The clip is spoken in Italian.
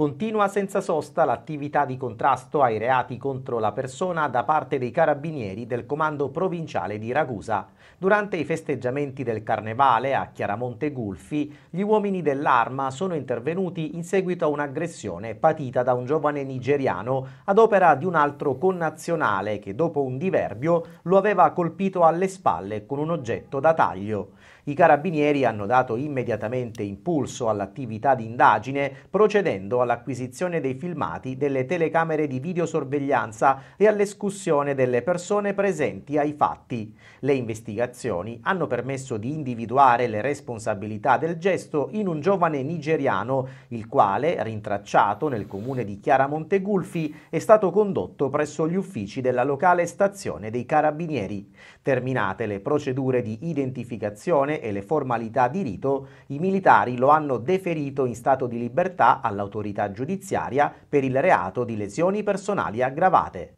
Continua senza sosta l'attività di contrasto ai reati contro la persona da parte dei carabinieri del comando provinciale di Ragusa. Durante i festeggiamenti del carnevale a Chiaramonte Gulfi, gli uomini dell'arma sono intervenuti in seguito a un'aggressione patita da un giovane nigeriano ad opera di un altro connazionale che dopo un diverbio lo aveva colpito alle spalle con un oggetto da taglio. I carabinieri hanno dato immediatamente impulso all'attività di indagine procedendo alla all'acquisizione dei filmati delle telecamere di videosorveglianza e all'escussione delle persone presenti ai fatti. Le investigazioni hanno permesso di individuare le responsabilità del gesto in un giovane nigeriano, il quale, rintracciato nel comune di Chiaramonte Gulfi, è stato condotto presso gli uffici della locale stazione dei Carabinieri. Terminate le procedure di identificazione e le formalità di rito, i militari lo hanno deferito in stato di libertà all'autorità giudiziaria per il reato di lesioni personali aggravate.